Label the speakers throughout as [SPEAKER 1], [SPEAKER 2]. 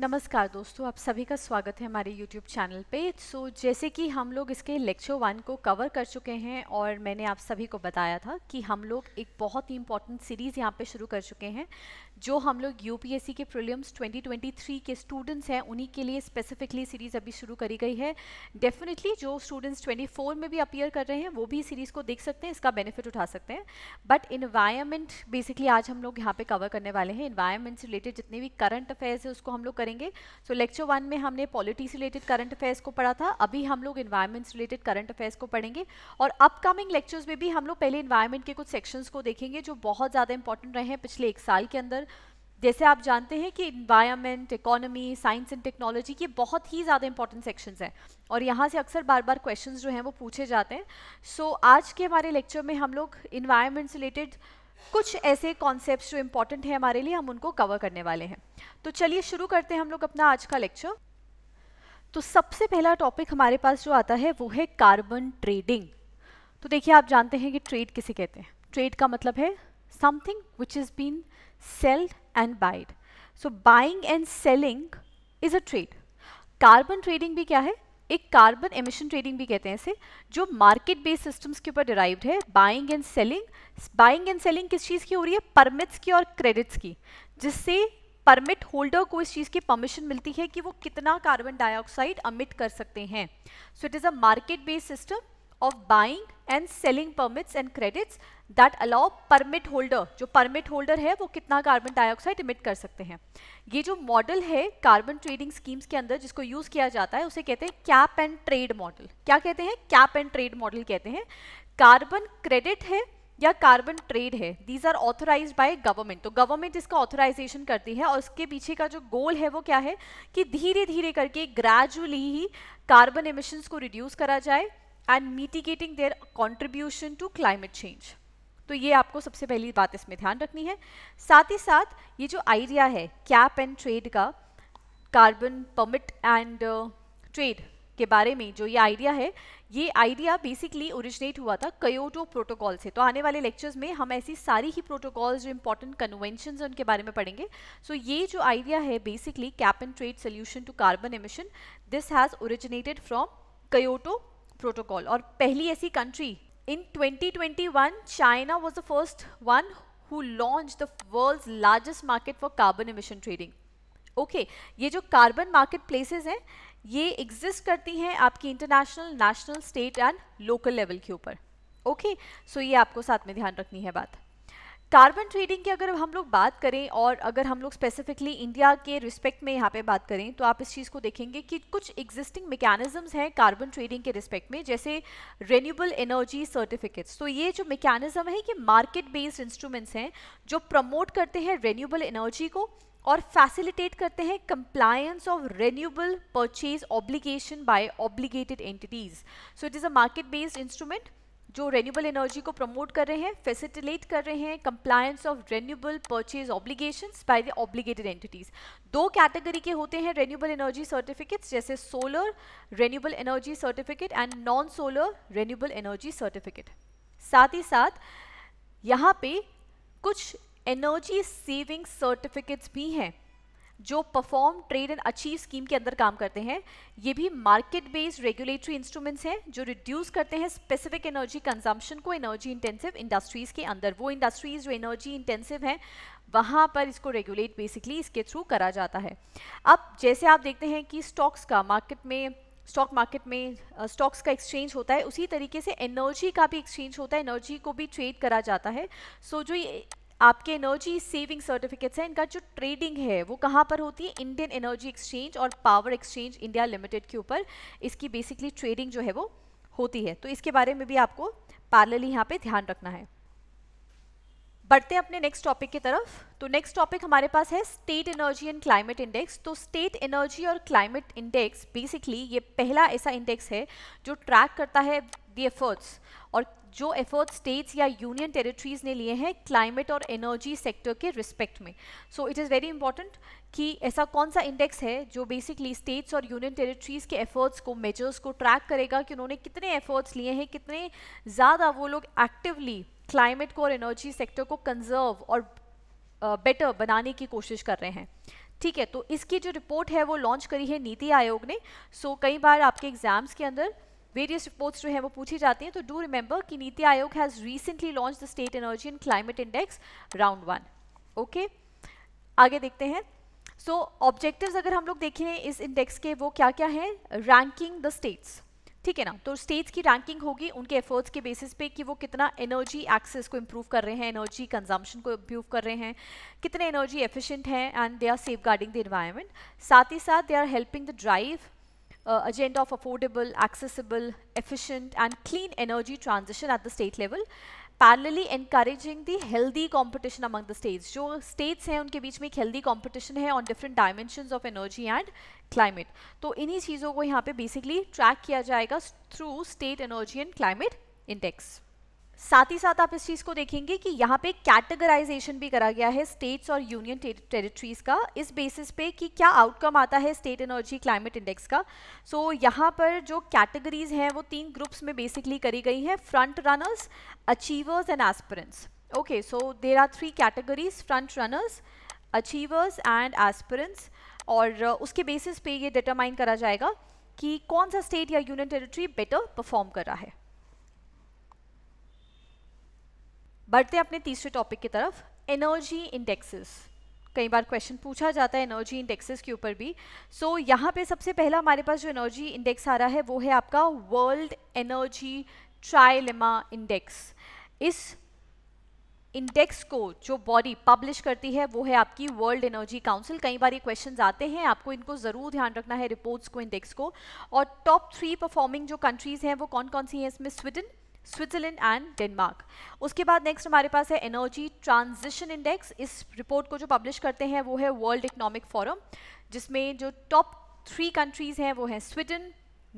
[SPEAKER 1] नमस्कार दोस्तों आप सभी का स्वागत है हमारे YouTube चैनल पे सो so, जैसे कि हम लोग इसके लेक्चर वन को कवर कर चुके हैं और मैंने आप सभी को बताया था कि हम लोग एक बहुत ही इंपॉर्टेंट सीरीज़ यहाँ पे शुरू कर चुके हैं जो हम लोग यूपीएससी के प्रीलिम्स 2023 के स्टूडेंट्स हैं उन्हीं के लिए स्पेसिफिकली सीरीज़ अभी शुरू करी गई है डेफिनेटली जो स्टूडेंट्स 24 में भी अपीयर कर रहे हैं वो भी सीरीज़ को देख सकते हैं इसका बेनिफिट उठा सकते हैं बट इन्वायरमेंट बेसिकली आज हम लोग यहाँ पे कवर करने वाले हैं इन्वायरमेंट से रिलेटेड जितने भी करंट अफेयर्स है उसको हम लोग करेंगे सो लेक्चर वन में हमने पॉलिटी से रिलेटेड करंट अफेयर्स को पढ़ा था अभी हम लोग इन्वायरमेंट्स रिलेटेड करंट अफेयर्स को पढ़ेंगे और अपकमिंग लेक्चर्स में भी हम लोग पहले इन्वायरमेंट के कुछ सेक्शंस को देखेंगे जो बहुत ज़्यादा इंपॉर्टेंट रहे हैं पिछले एक साल के अंदर जैसे आप जानते हैं कि environment economy science and technology ये बहुत ही ज़्यादा इंपॉर्टेंट सेक्शंस हैं और यहाँ से अक्सर बार बार क्वेश्चंस जो हैं वो पूछे जाते हैं सो so, आज के हमारे लेक्चर में हम लोग इन्वायरमेंट से रिलेटेड कुछ ऐसे कॉन्सेप्ट जो इम्पोर्टेंट हैं हमारे लिए हम उनको कवर करने वाले हैं तो चलिए शुरू करते हैं हम लोग अपना आज का लेक्चर तो सबसे पहला टॉपिक हमारे पास जो आता है वो है कार्बन ट्रेडिंग तो देखिए आप जानते हैं कि ट्रेड किसे कहते हैं ट्रेड का मतलब है something which has been sold and bought. So buying and selling is a trade. Carbon trading भी क्या है एक कार्बन एमिशन ट्रेडिंग भी कहते हैं इसे जो मार्केट बेस्ड सिस्टम्स के ऊपर डिराइव्ड है buying and selling buying and selling किस चीज़ की हो रही है परमिट्स की और क्रेडिट्स की जिससे परमिट होल्डर को इस चीज़ की परमिशन मिलती है कि वो कितना कार्बन डाइऑक्साइड अमिट कर सकते हैं so it is a market based system of buying and selling permits and credits that allow permit holder जो permit holder है वो कितना carbon dioxide emit कर सकते हैं ये जो model है carbon trading schemes के अंदर जिसको use किया जाता है उसे कहते हैं cap and trade model क्या कहते हैं cap and trade model कहते हैं carbon credit है या कार्बन ट्रेड है these are authorize by government तो गवर्नमेंट इसका ऑथोराइजेशन करती है और उसके पीछे का जो गोल है वो क्या है कि धीरे धीरे करके ग्रेजुअली ही कार्बन एमिशंस को रिड्यूस करा जाए and mitigating their contribution to climate change तो ये आपको सबसे पहली बात इसमें ध्यान रखनी है साथ ही साथ ये जो आइडिया है कैप एंड ट्रेड का कार्बन परमिट एंड ट्रेड के बारे में जो ये आइडिया है ये आइडिया बेसिकली ओरिजिनेट हुआ था कयोटो प्रोटोकॉल से तो आने वाले लेक्चर्स में हम ऐसी सारी ही प्रोटोकॉल जो इंपॉर्टेंट कन्वेंशन हैं उनके बारे में पढ़ेंगे सो so, ये जो आइडिया है basically cap and trade solution to carbon emission this has originated from Kyoto protocol और पहली ऐसी country in 2021 China was the first one who launch the world's largest market for carbon emission trading okay ये जो carbon market places हैं ये exist करती हैं आपकी international national state and local level के ऊपर ओके सो ये आपको साथ में ध्यान रखनी है बात कार्बन ट्रेडिंग की अगर हम लोग बात करें और अगर हम लोग स्पेसिफिकली इंडिया के रिस्पेक्ट में यहाँ पे बात करें तो आप इस चीज़ को देखेंगे कि कुछ एग्जिस्टिंग मेकेनिज़म्स हैं कार्बन ट्रेडिंग के रिस्पेक्ट में जैसे रेन्यूबल एनर्जी सर्टिफिकेट्स तो ये जो मेकेनिज़म है ये मार्केट बेस्ड इंस्ट्रूमेंट्स हैं जो प्रमोट करते हैं रेन्यूबल एनर्जी को और फैसिलिटेट करते हैं compliance of renewable purchase obligation by obligated entities so it is a market based instrument जो रेन्यूबल एनर्जी को प्रमोट कर रहे हैं फैसिलिटेट कर रहे हैं compliance of renewable purchase obligation by the obligated entities दो कैटेगरी के होते हैं रेन्यूबल एनर्जी सर्टिफिकेट्स जैसे solar renewable energy certificate and non solar renewable energy certificate साथ ही साथ यहाँ पे कुछ एनर्जी सेविंग सर्टिफिकेट्स भी हैं जो perform trade and achieve scheme के अंदर काम करते हैं ये भी मार्केट बेस्ड रेगुलेटरी इंस्ट्रूमेंट्स हैं जो रिड्यूस करते हैं स्पेसिफिक एनर्जी कंजम्पशन को एनर्जी इंटेंसिव इंडस्ट्रीज़ के अंदर वो इंडस्ट्रीज़ जो एनर्जी इंटेंसिव हैं वहाँ पर इसको रेगुलेट बेसिकली इसके थ्रू करा जाता है अब जैसे आप देखते हैं कि स्टॉक्स का मार्केट में स्टॉक मार्केट में स्टॉक्स का एक्सचेंज होता है उसी तरीके से एनर्जी का भी एक्सचेंज होता है एनर्जी को भी ट्रेड करा जाता है सो so, जो ये आपके एनर्जी सेविंग सर्टिफिकेट्स हैं इनका जो ट्रेडिंग है वो कहाँ पर होती है इंडियन एनर्जी एक्सचेंज और पावर एक्सचेंज इंडिया लिमिटेड के ऊपर इसकी बेसिकली ट्रेडिंग जो है वो होती है तो इसके बारे में भी आपको पैरेलली यहाँ पे ध्यान रखना है बढ़ते हैं अपने नेक्स्ट टॉपिक की तरफ तो नेक्स्ट टॉपिक हमारे पास है state energy and climate index तो स्टेट एनर्जी और क्लाइमेट इंडेक्स बेसिकली ये पहला ऐसा इंडेक्स है जो ट्रैक करता है दी एफर्ट्स और जो एफर्ट्स स्टेट्स या यूनियन टेरिटरीज ने लिए हैं क्लाइमेट और एनर्जी सेक्टर के रिस्पेक्ट में so it is very important कि ऐसा कौन सा इंडेक्स है जो बेसिकली स्टेट्स और यूनियन टेरिटरीज़ के एफर्ट्स को मेजर्स को ट्रैक करेगा कि उन्होंने कितने एफर्ट्स लिए हैं कितने ज़्यादा वो लोग एक्टिवली क्लाइमेट को और एनर्जी सेक्टर को कंजर्व और बेटर uh, बनाने की कोशिश कर रहे हैं ठीक है तो इसकी जो रिपोर्ट है वो लॉन्च करी है नीति आयोग ने सो so, कई बार आपके एग्ज़ाम्स के अंदर वेरियस रिपोर्ट्स जो है वो पूछी जाती हैं तो डू रिमेंबर कि NITI Aayog has recently launch the state energy and climate index round one okay आगे देखते हैं सो so, ऑब्जेक्टिव्स अगर हम लोग देखें इस इंडेक्स के वो क्या क्या है रैंकिंग द स्टेट्स ठीक है ना तो स्टेट्स की रैंकिंग होगी उनके एफर्ट्स के बेसिस पे कि वो कितना एनर्जी एक्सेस को इम्प्रूव कर रहे हैं एनर्जी कंजम्पशन को इम्प्रूव कर रहे हैं कितने एनर्जी एफिशिएंट हैं and they are safeguarding the environment साथ ही साथ they are helping the drive uh, agenda of affordable, accessible, efficient and clean energy transition at the state level parallelly encouraging the healthy competition among the states जो states हैं उनके बीच में एक healthy competition है on different dimension of energy and climate तो इन्हीं चीज़ों को यहाँ पे बेसिकली ट्रैक किया जाएगा through state energy and climate index साथ ही साथ आप इस चीज़ को देखेंगे कि यहाँ पे कैटेगराइजेशन भी करा गया है स्टेट्स और यूनियन टेरिटरीज का इस बेसिस पे कि क्या आउटकम आता है स्टेट एनर्जी क्लाइमेट इंडेक्स का सो so, यहाँ पर जो कैटेगरीज हैं वो तीन ग्रुप्स में बेसिकली करी गई हैं front runners achievers and aspirants okay so there are three categories front runners achievers and aspirants और uh, उसके बेसिस पे ये डिटरमाइन करा जाएगा कि कौन सा स्टेट या यूनियन टेरिटरी बेटर परफॉर्म कर रहा है बढ़ते हैं अपने तीसरे टॉपिक की तरफ एनर्जी इंडेक्सेस कई बार क्वेश्चन पूछा जाता है एनर्जी इंडेक्सेस के ऊपर भी सो so, यहाँ पे सबसे पहला हमारे पास जो एनर्जी इंडेक्स आ रहा है वो है आपका वर्ल्ड एनर्जी ट्राइलेमा इंडेक्स इस इंडेक्स को जो बॉडी पब्लिश करती है वो है आपकी वर्ल्ड एनर्जी काउंसिल कई बार ये क्वेश्चन आते हैं आपको इनको ज़रूर ध्यान रखना है रिपोर्ट्स को इंडेक्स को और टॉप थ्री परफॉर्मिंग जो कंट्रीज़ हैं वो कौन कौन सी हैं इसमें स्वीडन स्विट्जरलैंड एंड डेनमार्क उसके बाद नेक्स्ट हमारे पास है एनर्जी ट्रांजिशन इंडेक्स इस रिपोर्ट को जो पब्लिश करते हैं वो है वर्ल्ड इकोनॉमिक फोरम जिसमें जो टॉप थ्री कंट्रीज़ हैं वो हैं Sweden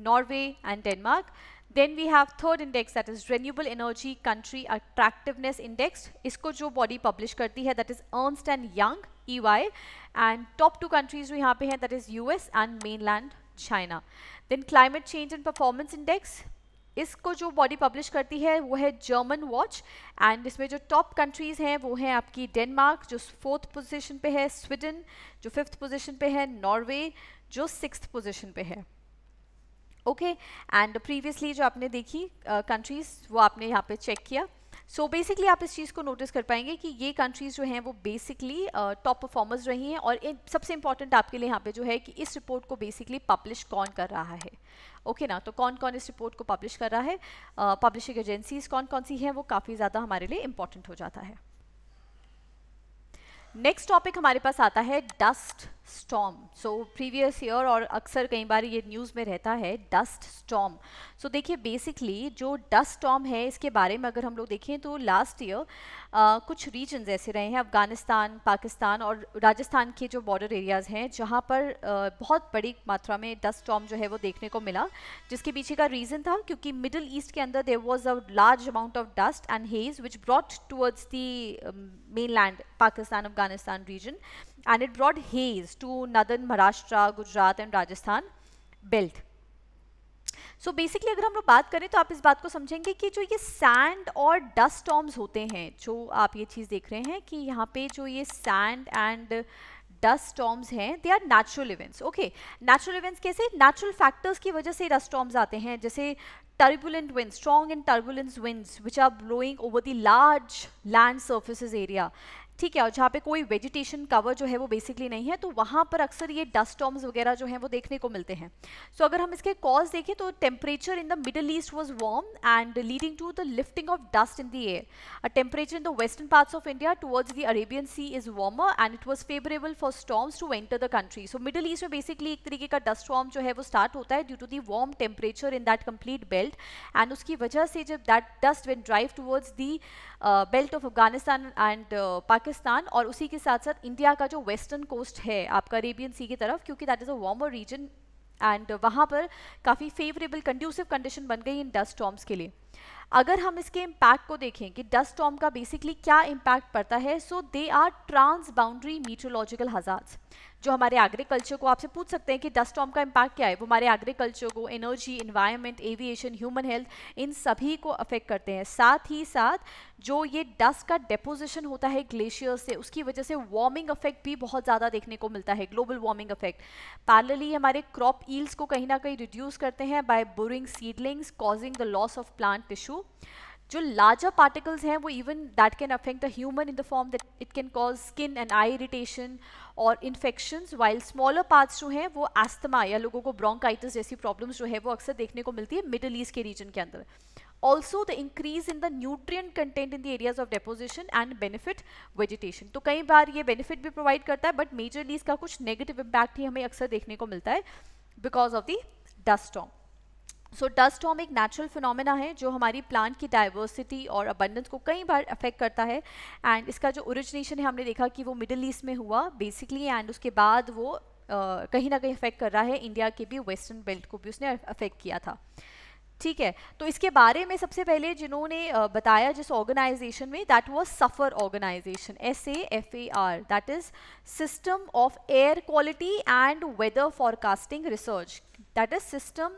[SPEAKER 1] Norway and Denmark then we have third index that is renewable energy country attractiveness index इसको जो बॉडी पब्लिश करती है that is Ernst and Young E Y and top two countries जो यहाँ पे हैं that is U S and mainland China then climate change and performance index इसको जो बॉडी पब्लिश करती है वो है जर्मन वॉच एंड इसमें जो टॉप कंट्रीज़ हैं वो हैं आपकी डेनमार्क जो फोर्थ पोजीशन पे है स्वीडन जो फिफ्थ पोजीशन पे है नॉर्वे जो सिक्स पोजीशन पे है ओके एंड प्रीवियसली जो आपने देखी कंट्रीज़ uh, वो आपने यहाँ पे चेक किया सो so बेसिकली आप इस चीज़ को नोटिस कर पाएंगे कि ये कंट्रीज़ जो हैं वो बेसिकली टॉप परफॉर्मर्स रही हैं और इन सबसे इंपॉर्टेंट आपके लिए यहाँ पे जो है कि इस रिपोर्ट को बेसिकली पब्लिश कौन कर रहा है ओके okay ना तो कौन कौन इस रिपोर्ट को पब्लिश कर रहा है पब्लिशिंग uh, एजेंसीज कौन कौन सी हैं वो काफ़ी ज़्यादा हमारे लिए इम्पॉर्टेंट हो जाता है नेक्स्ट टॉपिक हमारे पास आता है dust storm so previous year और अक्सर कई बार ये न्यूज़ में रहता है डस्ट स्टॉम सो देखिए बेसिकली जो डस्ट स्टॉम है इसके बारे में अगर हम लोग देखें तो लास्ट ईयर कुछ रीजन ऐसे रहे हैं अफगानिस्तान पाकिस्तान और राजस्थान के जो बॉर्डर एरियाज़ हैं जहाँ पर आ, बहुत बड़ी मात्रा में डस्ट स्टॉम जो है वो देखने को मिला जिसके पीछे का रीज़न था क्योंकि मिडल ईस्ट के अंदर there was a large amount of dust and haze which brought towards the mainland Pakistan Afghanistan region and it brought haze to northern Maharashtra, Gujarat and Rajasthan belt. So basically अगर हम लोग बात करें तो आप इस बात को समझेंगे कि जो ये सैंड और डस्ट स्टॉम्स होते हैं जो आप ये चीज़ देख रहे हैं कि यहाँ पे जो ये सैंड एंड डस्ट स्टॉम्स हैं they are natural events okay natural events कैसे नेचुरल फैक्टर्स की वजह से डस्ट स्टॉम्स आते हैं जैसे turbulent wind strong and turbulent winds which are blowing over the large land surface area ठीक है और जहाँ पे कोई वेजिटेशन कवर जो है वो बेसिकली नहीं है तो वहाँ पर अक्सर ये डस्ट टॉम्स वगैरह जो हैं वो देखने को मिलते हैं सो so, अगर हम इसके कॉज देखें तो temperature in the Middle East was warm and leading to the lifting of dust in the air a temperature in the western parts of India towards the Arabian sea is warmer and it was favourable for storms to enter the country so Middle East में basically एक तरीके का dust warm जो है वो start होता है due to the warm temperature in that complete belt and उसकी वजह से जब that dust when drive towards the belt of Afghanistan and Pakistan Pakistan और उसी के साथ साथ इंडिया का जो वेस्टर्न कोस्ट है आपका अरेबियन सी की तरफ क्योंकि that is a warmer region and वहाँ पर काफ़ी फेवरेबल कंड्यूसिव कंडीशन बन गई इन डस्ट टॉम्स के लिए अगर हम इसके इम्पैक्ट को देखें कि डस्ट टॉम का बेसिकली क्या इम्पैक्ट पड़ता है so they are transboundary meteorological hazards जो हमारे एग्रीकल्चर को आपसे पूछ सकते हैं कि डस्ट स्टॉम का इम्पैक्ट क्या है वो हमारे एग्रीकल्चर को energy environment aviation human health इन सभी को अफेक्ट करते हैं साथ ही साथ जो ये डस्ट का डिपोजिशन होता है ग्लेशियर से उसकी वजह से वार्मिंग अफेक्ट भी बहुत ज़्यादा देखने को मिलता है ग्लोबल वार्मिंग अफेक्ट पैरलली हमारे क्रॉप ईल्स को कहीं ना कहीं रिड्यूस करते हैं by boring seedlings causing the loss of plant tissue जो लार्जर पार्टिकल्स हैं वो even that can affect the human in the form that it can cause skin and eye irritation और इन्फेक्शन वाइल स्मॉलर पार्ट्स जो हैं वो asthma या लोगों को ब्रोंकाइटिस जैसी प्रॉब्लम्स जो है वो अक्सर देखने को मिलती है मिडल ईस्ट के रीजन के अंदर also the increase in the nutrient content in the areas of deposition and benefit vegetation तो कई बार ये बेनिफिट भी प्रोवाइड करता है बट मेजरली इसका कुछ नेगेटिव इम्पैक्ट ही हमें अक्सर देखने को मिलता है because of the dust storm so dust storm एक नेचुरल फिनोमेना है जो हमारी प्लांट की डाइवर्सिटी और अबंडेंस को कई बार अफेक्ट करता है एंड इसका जो ओरिजिनेशन है हमने देखा कि वो मिडिल ईस्ट में हुआ बेसिकली एंड उसके बाद वो Uh, कहीं ना कहीं अफेक्ट कर रहा है इंडिया के भी वेस्टर्न बेल्ट को भी उसने अफेक्ट किया था ठीक है तो इसके बारे में सबसे पहले जिन्होंने बताया जिस ऑर्गेनाइजेशन में that was SAFAR organization S A F A R that is system of air quality and weather forecasting research that is system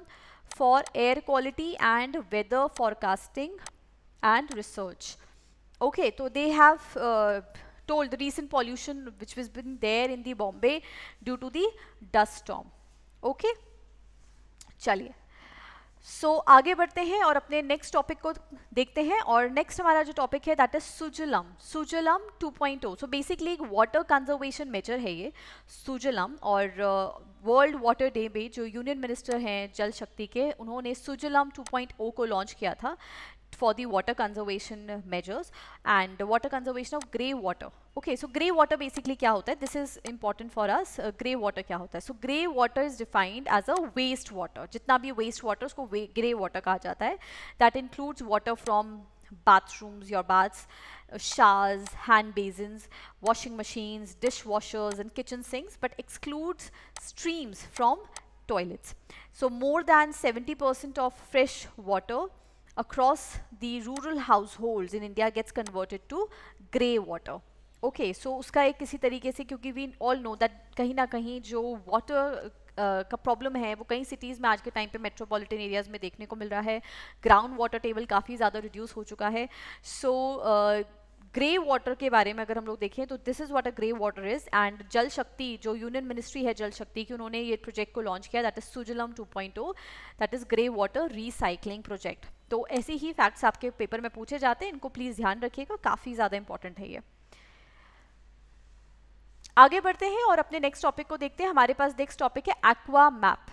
[SPEAKER 1] for air quality and weather forecasting and research. Okay, so they have uh, told the recent pollution which was been there in the Bombay due to the dust storm. Okay, chaliye so so, आगे बढ़ते हैं और अपने next topic को देखते हैं और next हमारा जो टॉपिक है that is Sujalam Sujalam 2.0 so basically एक वाटर कंजर्वेशन मेजर है ये सुजलम और वर्ल्ड वाटर डे में जो यूनियन मिनिस्टर हैं जल शक्ति के उन्होंने सुजलम 2.0 को लॉन्च किया था for the water conservation measures and water conservation of grey water okay so grey water basically क्या होता है this is important for us grey water क्या होता है so grey water is defined as a waste water जितना भी waste water उसको grey water कहा जाता है that includes water from bathrooms, your baths, uh, showers, hand basins, washing machines, dishwashers and kitchen sinks but excludes streams from toilets. So more than 70% of fresh water across the rural households in India gets converted to grey water. okay, so उसका एक किसी तरीके से क्योंकि we all know that कहीं ना कहीं जो water का प्रॉब्लम है वो कई सिटीज़ में आज के टाइम पे मेट्रोपॉलिटन एरियाज़ में देखने को मिल रहा है ग्राउंड वाटर टेबल काफ़ी ज़्यादा रिड्यूस हो चुका है सो ग्रे वाटर के बारे में अगर हम लोग देखें तो this is what a grey water is and Jal Shakti जो यूनियन मिनिस्ट्री है जल शक्ति की उन्होंने ये प्रोजेक्ट को लॉन्च किया दैट इज़ सुजलम ओ that is grey water recycling project तो ऐसे ही फैक्ट्स आपके पेपर में पूछे जाते हैं इनको प्लीज़ ध्यान रखिएगा काफ़ी ज़्यादा इंपॉर्टेंट है ये आगे बढ़ते हैं और अपने नेक्स्ट टॉपिक को देखते हैं हमारे पास नेक्स्ट टॉपिक है Aqua Map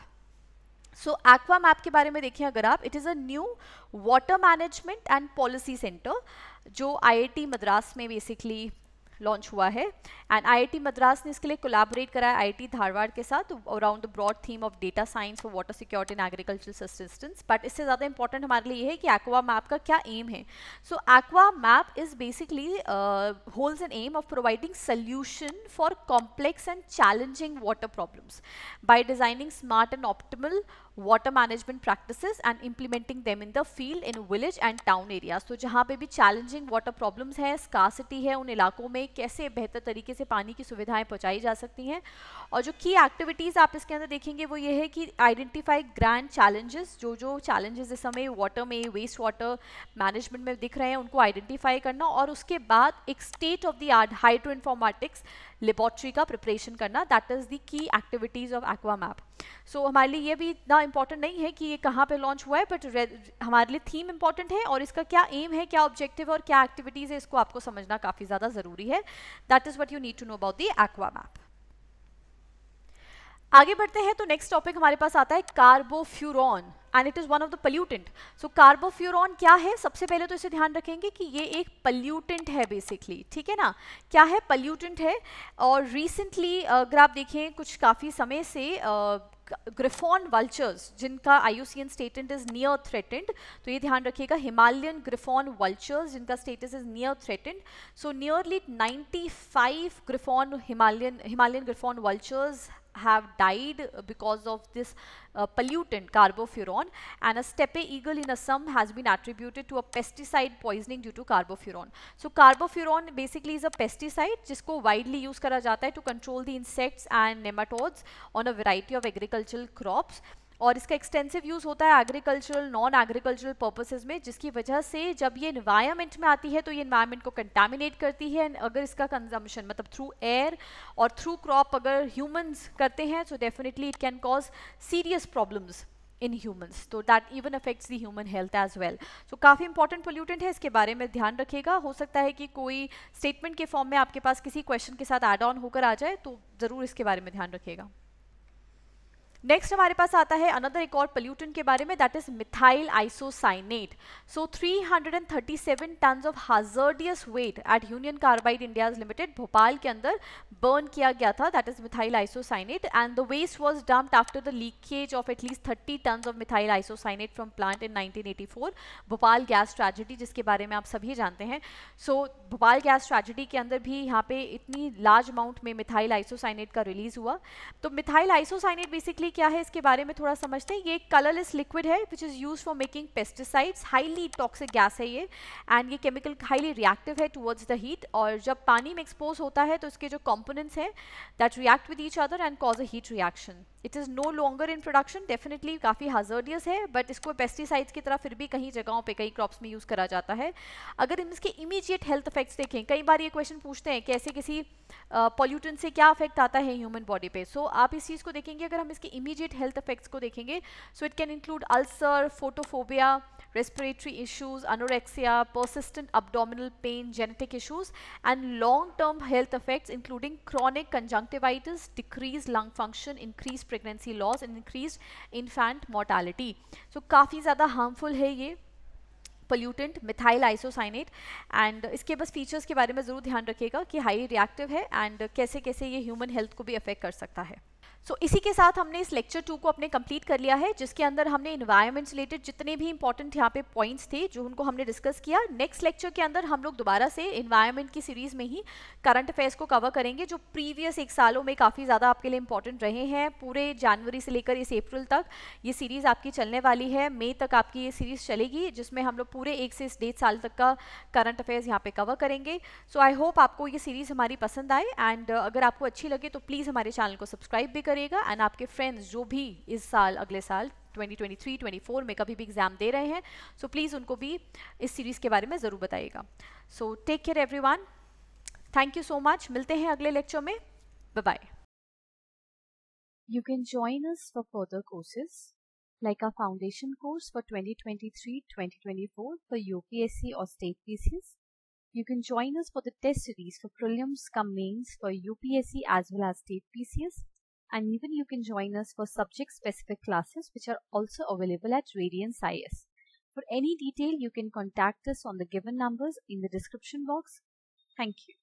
[SPEAKER 1] so Aqua Map के बारे में देखिए अगर आप it is a new water management and policy centre जो आईआईटी मद्रास में बेसिकली लॉन्च हुआ है एंड आईआईटी मद्रास ने इसके लिए कोलैबोरेट करा है आईआईटी धारवाड़ के साथ around the broad theme of data science for water security and agriculture assistance but इससे ज़्यादा इंपॉर्टेंट हमारे लिए है कि एक्वा मैप का क्या एम है so Aqua Map is basically hold an aim of providing solution for complex and challenging water problems by designing smart and optimal water management practices and implementing them in the field in village and town areas तो जहाँ पर भी challenging water problems हैं scarcity है उन इलाकों में कैसे बेहतर तरीके से पानी की सुविधाएँ पहुँचाई जा सकती हैं और जो की एक्टिविटीज़ आप इसके अंदर देखेंगे वो ये है कि आइडेंटिफाई ग्रैंड चैलेंजेस जो जो चैलेंजेस इस समय वाटर में वेस्ट वाटर मैनेजमेंट में दिख रहे हैं उनको आइडेंटिफाई करना और उसके बाद एक state of the art hydroinformatics laboratory का प्रिपरेशन करना that is the key activities of Aqua Map so so, हमारे लिए ये भी इतना इंपॉर्टेंट नहीं है कि ये कहाँ पे लॉन्च हुआ है बट हमारे लिए थीम इंपॉर्टेंट है और इसका क्या एम है क्या ऑब्जेक्टिव है और क्या एक्टिविटीज़ है इसको आपको समझना काफ़ी ज़्यादा ज़रूरी है that is what you need to know about the Aqua Map आगे बढ़ते हैं तो नेक्स्ट टॉपिक हमारे पास आता है carbofuran and it is one of the pollutant so carbofuran क्या है सबसे पहले तो इसे ध्यान रखेंगे कि ये एक पल्यूटेंट है बेसिकली ठीक है ना क्या है पल्यूटेंट है और रिसेंटली अगर आप देखें कुछ काफ़ी समय से uh, ग्रिफॉन वल्चर्स जिनका IUCN status is near threatened तो ये ध्यान रखिएगा हिमालयन ग्रिफॉन वल्चर्स जिनका status is near threatened so nearly 95 griffon Himalayan Himalayan griffon vultures have died because of this uh, pollutant carbofuran and a steppe eagle in Assam has been attributed to a pesticide poisoning due to carbofuran. So carbofuran basically is a pesticide is widely used. करा जाता है to control the insects and nematodes on a variety of agricultural crops और इसका extensive use होता है agricultural non agricultural purposes में जिसकी वजह से जब ये इन्वायरमेंट में आती है तो ये इन्वायरमेंट को कंटामिनेट करती है एंड अगर इसका कंजम्पशन मतलब थ्रू एयर और थ्रू क्रॉप अगर ह्यूमन्स करते हैं so definitely it can cause serious problems in humans तो that even affects the human health as well so काफ़ी इंपॉर्टेंट पोल्यूटेंट है इसके बारे में ध्यान रखिएगा हो सकता है कि कोई स्टेटमेंट के फॉर्म में आपके पास किसी क्वेश्चन के साथ एड ऑन होकर आ जाए तो ज़रूर इसके बारे में ध्यान रखिएगा नेक्स्ट हमारे पास आता है अनदर एक और पोल्यूटेंट के बारे में that is methyl isocyanate so 337 ton of hazardous waste at Union Carbide India Limited Bhopal के अंदर बर्न किया गया था that is methyl isocyanate and the waste was dumped after the leakage of at least thirty ton of methyl isocyanate from plant in nineteen Bhopal gas tragedy जिसके बारे में आप सभी जानते हैं so so, Bhopal gas tragedy के अंदर भी यहाँ पे इतनी लार्ज अमाउंट में मिथाइल आइसोसाइनेट का रिलीज हुआ तो मिथाइल आइसोसाइनेट बेसिकली बेसिकली क्या है इसके बारे में थोड़ा समझते हैं ये एक कलरलेस लिक्विड है which is use for making pesticides highly toxic gas है ये एंड ये केमिकल हाईली रिएक्टिव है टुवर्ड्स द हीट और जब पानी में एक्सपोज होता है तो इसके जो कॉम्पोनेंट्स हैं that react with each other and cause a heat reaction it is no longer in production definitely काफ़ी हजर्डियस है बट इसको पेस्टिसाइड्स की तरह फिर भी कहीं जगहों पे कई क्रॉप्स में यूज़ करा जाता है अगर हम इसके इमीडिएट हेल्थ इफेक्ट्स देखें कई बार ये क्वेश्चन पूछते हैं कैसे किसी पॉल्यूटन uh, से क्या इफेक्ट आता है ह्यूमन बॉडी पे सो so, आप इस चीज़ को देखेंगे अगर हम इसके इमीडिएट हेल्थ इफेक्ट्स को देखेंगे so it can include ulcer photophobia respiratory issues anorexia persistent abdominal pain genetic issues and long term health effects including chronic conjunctivitis decrease lung function increase pregnancy loss and increase infant mortality so काफ़ी ज़्यादा harmful है ये pollutant methyl isocyanate and इसके बस features के बारे में ज़रूर ध्यान रखिएगा कि हाई रिएक्टिव है एंड कैसे कैसे ये ह्यूमन हेल्थ को भी अफेक्ट कर सकता है सो so, इसी के साथ हमने इस लेक्चर टू को अपने कंप्लीट कर लिया है जिसके अंदर हमने इन्वायरमेंट रिलेटेड जितने भी इंपॉर्टेंट यहाँ पे पॉइंट्स थे जो उनको हमने डिस्कस किया नेक्स्ट लेक्चर के अंदर हम लोग दोबारा से इन्वायरमेंट की सीरीज में ही करंट अफेयर्स को कवर करेंगे जो प्रीवियस एक सालों में काफ़ी ज़्यादा आपके लिए इंपॉर्टेंट रहे हैं पूरे जनवरी से लेकर इस अप्रैल तक ये सीरीज़ आपकी चलने वाली है मई तक आपकी ये सीरीज़ चलेगी जिसमें हम लोग पूरे एक से डेढ़ साल तक का करंट अफेयर्स यहाँ पर कवर करेंगे सो आई होप आपको ये सीरीज़ हमारी पसंद आए एंड अगर आपको अच्छी लगे तो प्लीज़ हमारे चैनल को सब्सक्राइब भी करेगा एंड आपके फ्रेंड्स जो भी इस साल अगले साल 2023, 24 में कभी भी एग्जाम दे रहे हैं सो so प्लीज़ उनको भी इस सीरीज़ के बारे में ज़रूर बताइएगा so take care everyone thank you so much मिलते हैं अगले लेक्चर में bye bye You can join us for further courses like our foundation course for 2023-2024 for UPSC or state thesis. You can join us for the test series for prelims cum mains for UPSC as well as state PCS and even you can join us for subject specific classes which are also available at Radiance IS. For any detail you can contact us on the given numbers in the description box. Thank you.